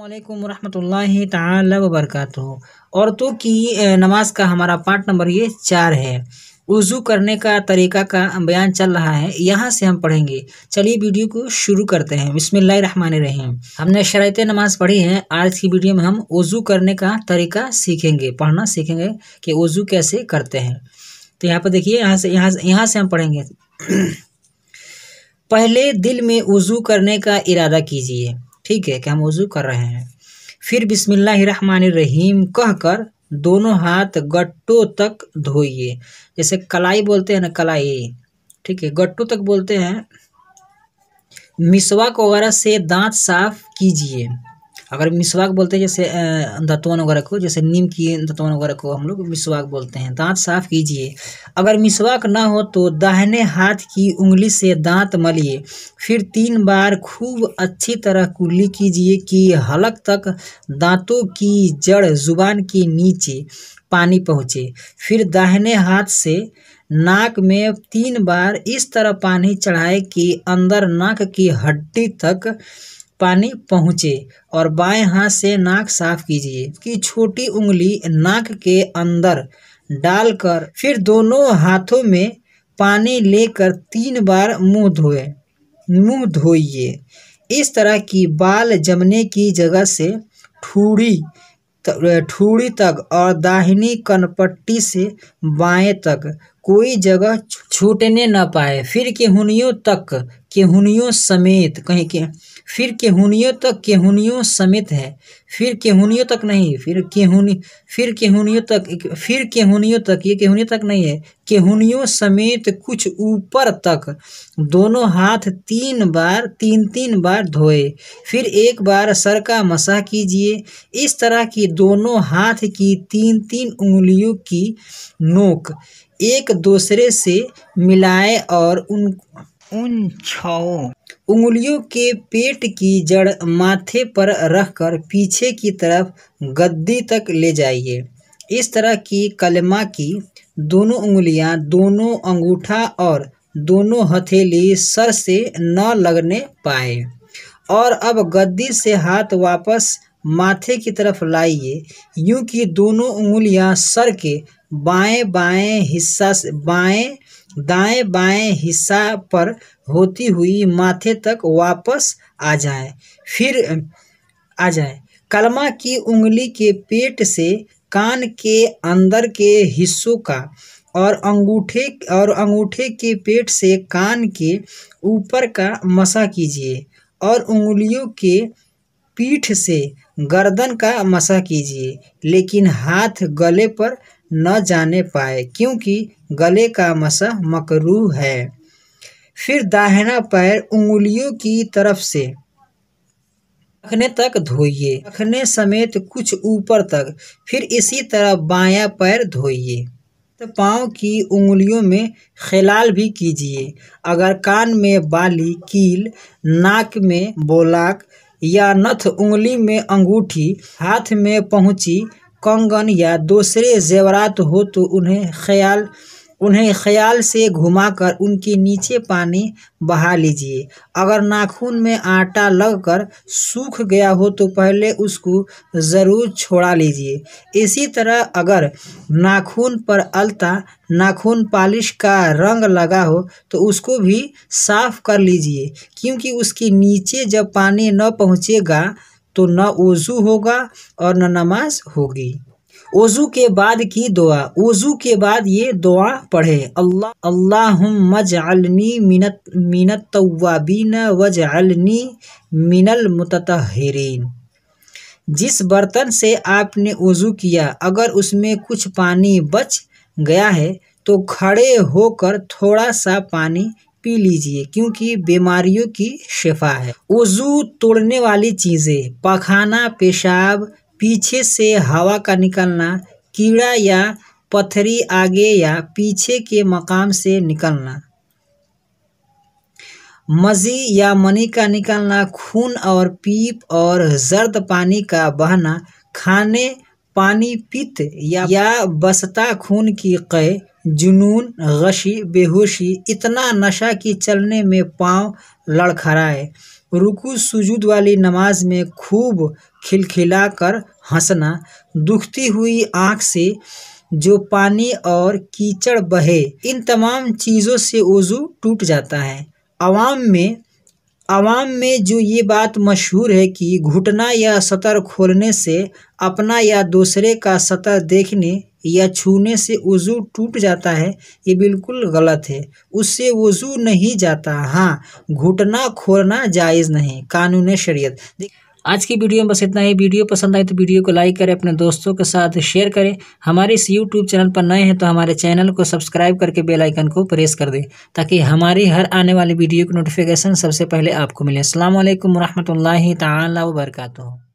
अल्लाम वरम तबरक औरतों की नमाज़ का हमारा पार्ट नंबर ये चार है वज़ू करने का तरीका का बयान चल रहा है यहाँ से हम पढ़ेंगे चलिए वीडियो को शुरू करते हैं रहीम हमने शरात नमाज़ पढ़ी है आज की वीडियो में हम वज़ू करने का तरीका सीखेंगे पढ़ना सीखेंगे कि वज़ू कैसे करते हैं तो यहाँ पर देखिए यहाँ से यहाँ यहाँ से हम पढ़ेंगे पहले दिल में वज़ू करने का इरादा कीजिए ठीक है क्या मौजू कर रहे हैं फिर कह कहकर दोनों हाथ गट्टों तक धोइए जैसे कलाई बोलते हैं ना कलाई ठीक है गट्टों तक बोलते हैं मिसवाक वगैरह से दांत साफ कीजिए अगर मिसवाक बोलते हैं जैसे दतवन वगैरह को जैसे नीम की दतवन वगैरह को हम लोग मिसवाक बोलते हैं दांत साफ कीजिए अगर मिसवाक ना हो तो दाहिने हाथ की उंगली से दांत मलिए फिर तीन बार खूब अच्छी तरह कुल्ली कीजिए कि हलक तक दांतों की जड़ जुबान के नीचे पानी पहुँचे फिर दाहिने हाथ से नाक में तीन बार इस तरह पानी चढ़ाए कि अंदर नाक की हड्डी तक पानी पहुँचे और बाएं हाथ से नाक साफ कीजिए की छोटी उंगली नाक के अंदर डालकर फिर दोनों हाथों में पानी लेकर तीन बार मुंह धोए मुंह धोइए इस तरह की बाल जमने की जगह से ठूड़ी ठूड़ी तक और दाहिनी कनपट्टी से बाएं तक कोई जगह छूटने न पाए फिर केहुनियों तक केहूनियों समेत कहीं के फिर केहुनियों तक केहुनियों समेत है फिर केहूनियों तक नहीं फिर केहुनी फिर केहुनियों तक फिर केहूनियों तक ये केहुनियों तक नहीं है केहूनियों समेत कुछ ऊपर तक दोनों हाथ तीन बार तीन तीन बार धोए फिर एक बार सर का मसा कीजिए इस तरह की दोनों हाथ की तीन तीन उंगलियों की नोक एक दूसरे से मिलाएं और उन उन छाओ उंगलियों के पेट की जड़ माथे पर रखकर पीछे की तरफ गद्दी तक ले जाइए इस तरह की कलमा की दोनों उंगलियां, दोनों अंगूठा और दोनों हथेली सर से न लगने पाए और अब गद्दी से हाथ वापस माथे की तरफ लाइए यूं कि दोनों उंगलियां सर के बाएं बाएं हिस्सा से बाएं दाएं बाएं हिस्सा पर होती हुई माथे तक वापस आ जाए फिर आ जाए कलमा की उंगली के पेट से कान के अंदर के हिस्सों का और अंगूठे और अंगूठे के पेट से कान के ऊपर का मसा कीजिए और उंगलियों के पीठ से गर्दन का मसा कीजिए लेकिन हाथ गले पर न जाने पाए क्योंकि गले का मसह मकरू है फिर दाहिना पैर उंगलियों की तरफ से रखने तक धोइए रखने समेत कुछ ऊपर तक फिर इसी तरह बायां पैर धोइए तो पाँव की उंगलियों में खिलाल भी कीजिए अगर कान में बाली कील नाक में बोलाक या नथ उंगली में अंगूठी हाथ में पहुँची कंगन या दूसरे ज़ेवरात हो तो उन्हें ख्याल उन्हें ख्याल से घुमाकर उनके नीचे पानी बहा लीजिए अगर नाखून में आटा लगकर सूख गया हो तो पहले उसको ज़रूर छोड़ा लीजिए इसी तरह अगर नाखून पर अलता नाखून पालिश का रंग लगा हो तो उसको भी साफ़ कर लीजिए क्योंकि उसके नीचे जब पानी न पहुँचेगा तो न वज़ू होगा और न नमाज होगी वज़ू के बाद की दुआ वज़ू के बाद ये दुआ पढ़े अल्लाह अल्लाहुम्म मजअलनी मिनत मिनत तवाबीन व वजअलनी मिनल मुतहरीन जिस बर्तन से आपने वज़ू किया अगर उसमें कुछ पानी बच गया है तो खड़े होकर थोड़ा सा पानी पी लीजिए क्योंकि बीमारियों की शिफा है वजू तोड़ने वाली चीज़ें पखाना पेशाब पीछे से हवा का निकलना कीड़ा या पथरी आगे या पीछे के मकाम से निकलना मज़ी या मनी का निकलना खून और पीप और जर्द पानी का बहना खाने पानी पित या, या बसता खून की कै जुनून गशी बेहोशी इतना नशा की चलने में पाँव लड़खड़ाए रुकू सुजूद वाली नमाज में खूब खिलखिला कर हंसना दुखती हुई आँख से जो पानी और कीचड़ बहे इन तमाम चीज़ों से वज़ू टूट जाता है आवाम में आवाम में जो ये बात मशहूर है कि घुटना या सतर खोलने से अपना या दूसरे का सतर देखने या छूने से वज़ू टूट जाता है ये बिल्कुल गलत है उससे वज़ू नहीं जाता हाँ घुटना खोलना जायज़ नहीं कानून शरीयत आज की वीडियो में बस इतना ही वीडियो पसंद आए तो वीडियो को लाइक करें अपने दोस्तों के साथ शेयर करें हमारे इस यूट्यूब चैनल पर नए हैं तो हमारे चैनल को सब्सक्राइब करके बेल आइकन को प्रेस कर दें ताकि हमारी हर आने वाली वीडियो की नोटिफिकेशन सबसे पहले आपको मिले अल्लाम वरहमल वर्का